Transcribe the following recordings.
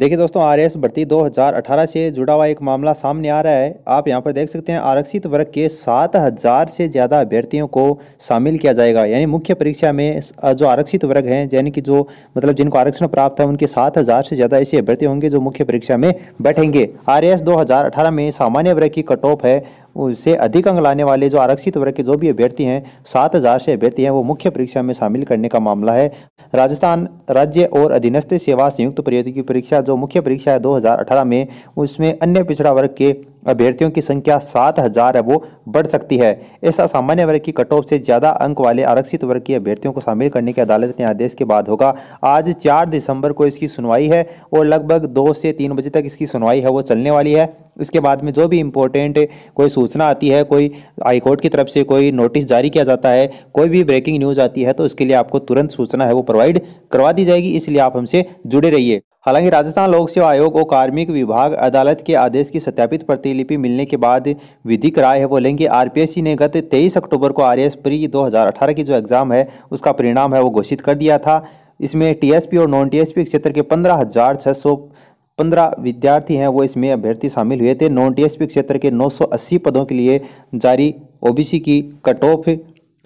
देखिए दोस्तों R S भर्ती 2018 से जुड़ा हुआ एक मामला सामने आ रहा है आप यहाँ पर देख सकते हैं आरक्षित वर्ग के 7000 से ज़्यादा अभ्यर्थियों को शामिल किया जाएगा यानी मुख्य परीक्षा में जो आरक्षित वर्ग हैं यानी कि जो मतलब जिनको आरक्षण प्राप्त है उनके 7000 से ज़्यादा ऐसे अभ्यर्थी होंगे जो मुख्य परीक्षा में बैठेंगे आर एस में सामान्य वर्ग की कट ऑफ है उससे अधिक अंक लाने वाले जो आरक्षित वर्ग के जो भी अभ्यर्थी हैं सात हज़ार से अभ्यर्थी हैं वो मुख्य परीक्षा में शामिल करने का मामला है राजस्थान राज्य और अधीनस्थ सेवा संयुक्त की परीक्षा जो मुख्य परीक्षा है दो में उसमें अन्य पिछड़ा वर्ग के अभ्यर्थियों की संख्या सात हजार है वो बढ़ सकती है इस असामान्य वर्ग की कट ऑफ से ज़्यादा अंक वाले आरक्षित वर्ग के अभ्यर्थियों को शामिल करने के अदालत ने आदेश के बाद होगा आज चार दिसंबर को इसकी सुनवाई है और लगभग दो से तीन बजे तक इसकी सुनवाई है वो चलने वाली है इसके बाद में जो भी इम्पोर्टेंट कोई सूचना आती है कोई हाईकोर्ट की तरफ से कोई नोटिस जारी किया जाता है कोई भी ब्रेकिंग न्यूज़ आती है तो उसके लिए आपको तुरंत सूचना है वो प्रोवाइड करवा दी जाएगी इसलिए आप हमसे जुड़े रहिए हालांकि राजस्थान लोक सेवा आयोग और कार्मिक विभाग अदालत के आदेश की सत्यापित प्रतिलिपि मिलने के बाद विधिक राय है बोलेंगे आरपीएससी ने गत 23 अक्टूबर को आर एस प्री दो की जो एग्ज़ाम है उसका परिणाम है वो घोषित कर दिया था इसमें टीएसपी और नॉन टीएसपी क्षेत्र के पंद्रह हज़ार छः सौ पंद्रह विद्यार्थी हैं वो इसमें अभ्यर्थी शामिल हुए थे नॉन टीएसपी क्षेत्र के 980 पदों के लिए जारी ओबीसी की कट ऑफ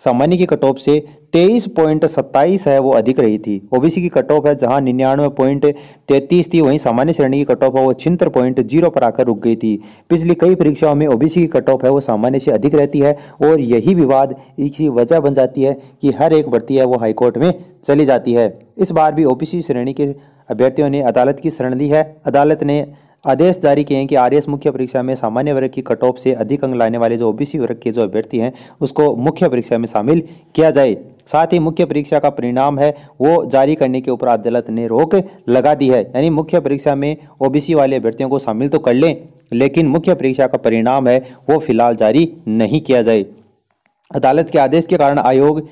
सामान्य की कट ऑफ से तेईस पॉइंट सत्ताईस है वो अधिक रही थी ओबीसी की कट ऑफ है जहां निन्यानवे पॉइंट तैंतीस थी वहीं सामान्य श्रेणी की कट ऑफ है वो छिन्तर पॉइंट जीरो पर आकर रुक गई थी पिछली कई परीक्षाओं में ओबीसी की कट ऑफ है वो सामान्य से अधिक रहती है और यही विवाद इसी वजह बन जाती है कि हर एक भर्ती है वो हाईकोर्ट में चली जाती है इस बार भी ओ श्रेणी के अभ्यर्थियों ने अदालत की शरण ली है अदालत ने आदेश जारी किए हैं कि आर मुख्य परीक्षा में सामान्य वर्ग की कट ऑफ से अधिक अंग लाने वाले जो ओबीसी वर्ग के जो अभ्यर्थी हैं उसको मुख्य परीक्षा में शामिल किया जाए साथ ही मुख्य परीक्षा का परिणाम है वो जारी करने के ऊपर अदालत ने रोक लगा दी है यानी मुख्य परीक्षा में ओबीसी वाले अभ्यर्थियों को शामिल तो कर लें लेकिन मुख्य परीक्षा का परिणाम है वो फिलहाल जारी नहीं किया जाए अदालत के आदेश के कारण आयोग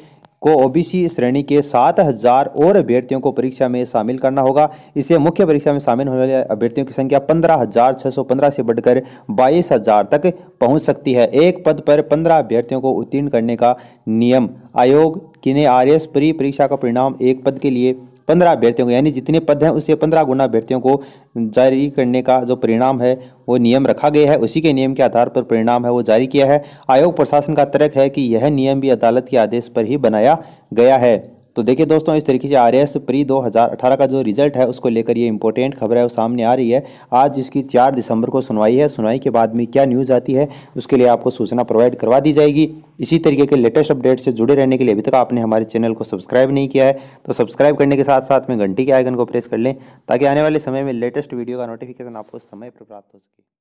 को ओबीसी श्रेणी के सात हजार और अभ्यर्थियों को परीक्षा में शामिल करना होगा इसे मुख्य परीक्षा में शामिल होने वाले अभ्यर्थियों की संख्या पंद्रह हजार छह सौ पंद्रह से बढ़कर बाईस हजार तक पहुंच सकती है एक पद पर पंद्रह अभ्यर्थियों को उत्तीर्ण करने का नियम आयोग की ने आर एस परी परीक्षा का परिणाम एक पद के लिए पंद्रह अभ्यर्थियों को यानी जितने पद हैं उससे पंद्रह गुना अभ्यर्थियों को जारी करने का जो परिणाम है वो नियम रखा गया है उसी के नियम के आधार पर परिणाम है वो जारी किया है आयोग प्रशासन का तर्क है कि यह नियम भी अदालत के आदेश पर ही बनाया गया है तो देखिए दोस्तों इस तरीके से आर एस प्री अठारह का जो रिजल्ट है उसको लेकर ये इंपॉर्टेंट खबर है वो सामने आ रही है आज इसकी चार दिसंबर को सुनवाई है सुनवाई के बाद में क्या न्यूज़ आती है उसके लिए आपको सूचना प्रोवाइड करवा दी जाएगी इसी तरीके के लेटेस्ट अपडेट से जुड़े रहने के लिए अभी तक आपने हमारे चैनल को सब्सक्राइब नहीं किया है तो सब्सक्राइब करने के साथ साथ में घंटी के आइकन को प्रेस कर लें ताकि आने वाले समय में लेटेस्ट वीडियो का नोटिफिकेशन आपको समय पर प्राप्त हो सके